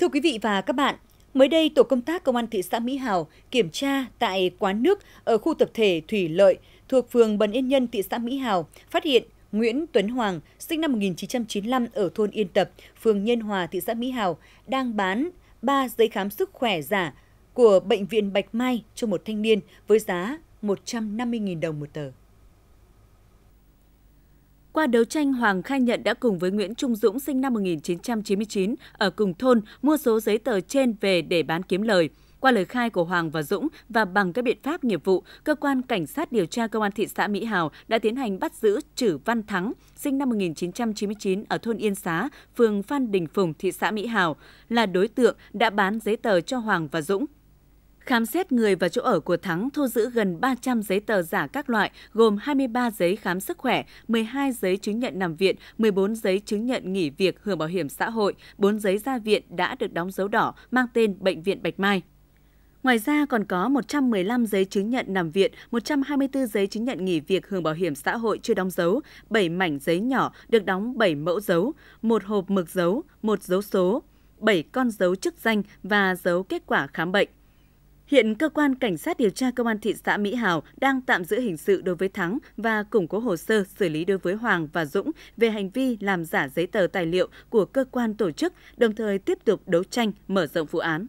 Thưa quý vị và các bạn, mới đây tổ công tác công an thị xã Mỹ Hào kiểm tra tại quán nước ở khu tập thể Thủy Lợi thuộc phường Bần Yên Nhân thị xã Mỹ Hào phát hiện Nguyễn Tuấn Hoàng, sinh năm 1995 ở thôn Yên Tập, phường Nhân Hòa, thị xã Mỹ Hào, đang bán 3 giấy khám sức khỏe giả của Bệnh viện Bạch Mai cho một thanh niên với giá 150.000 đồng một tờ. Qua đấu tranh, Hoàng khai nhận đã cùng với Nguyễn Trung Dũng sinh năm 1999 ở cùng thôn mua số giấy tờ trên về để bán kiếm lời. Qua lời khai của Hoàng và Dũng và bằng các biện pháp nghiệp vụ, cơ quan cảnh sát điều tra công an thị xã Mỹ Hào đã tiến hành bắt giữ Trử Văn Thắng, sinh năm 1999 ở thôn Yên Xá, phường Phan Đình Phùng, thị xã Mỹ Hào, là đối tượng đã bán giấy tờ cho Hoàng và Dũng Khám xét người và chỗ ở của Thắng thu giữ gần 300 giấy tờ giả các loại, gồm 23 giấy khám sức khỏe, 12 giấy chứng nhận nằm viện, 14 giấy chứng nhận nghỉ việc hưởng bảo hiểm xã hội, 4 giấy ra viện đã được đóng dấu đỏ mang tên Bệnh viện Bạch Mai. Ngoài ra còn có 115 giấy chứng nhận nằm viện, 124 giấy chứng nhận nghỉ việc hưởng bảo hiểm xã hội chưa đóng dấu, 7 mảnh giấy nhỏ được đóng 7 mẫu dấu, một hộp mực dấu, một dấu số, 7 con dấu chức danh và dấu kết quả khám bệnh. Hiện cơ quan cảnh sát điều tra công an thị xã Mỹ Hào đang tạm giữ hình sự đối với Thắng và củng cố hồ sơ xử lý đối với Hoàng và Dũng về hành vi làm giả giấy tờ tài liệu của cơ quan tổ chức, đồng thời tiếp tục đấu tranh mở rộng vụ án.